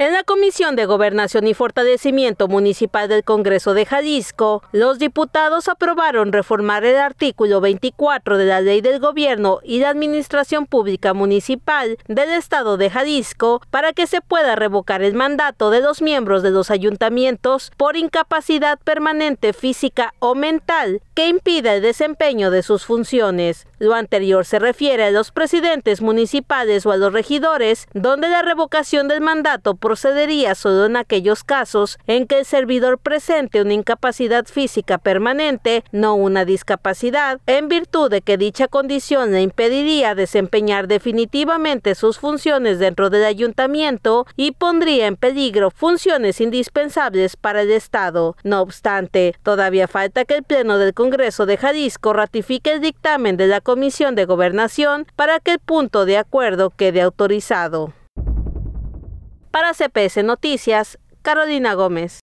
En la Comisión de Gobernación y Fortalecimiento Municipal del Congreso de Jalisco, los diputados aprobaron reformar el artículo 24 de la Ley del Gobierno y la Administración Pública Municipal del Estado de Jalisco para que se pueda revocar el mandato de los miembros de los ayuntamientos por incapacidad permanente física o mental que impida el desempeño de sus funciones. Lo anterior se refiere a los presidentes municipales o a los regidores, donde la revocación del mandato procedería solo en aquellos casos en que el servidor presente una incapacidad física permanente, no una discapacidad, en virtud de que dicha condición le impediría desempeñar definitivamente sus funciones dentro del ayuntamiento y pondría en peligro funciones indispensables para el Estado. No obstante, todavía falta que el Pleno del Congreso de Jalisco ratifique el dictamen de la Comisión de Gobernación para que el punto de acuerdo quede autorizado. Para CPS Noticias, Carolina Gómez.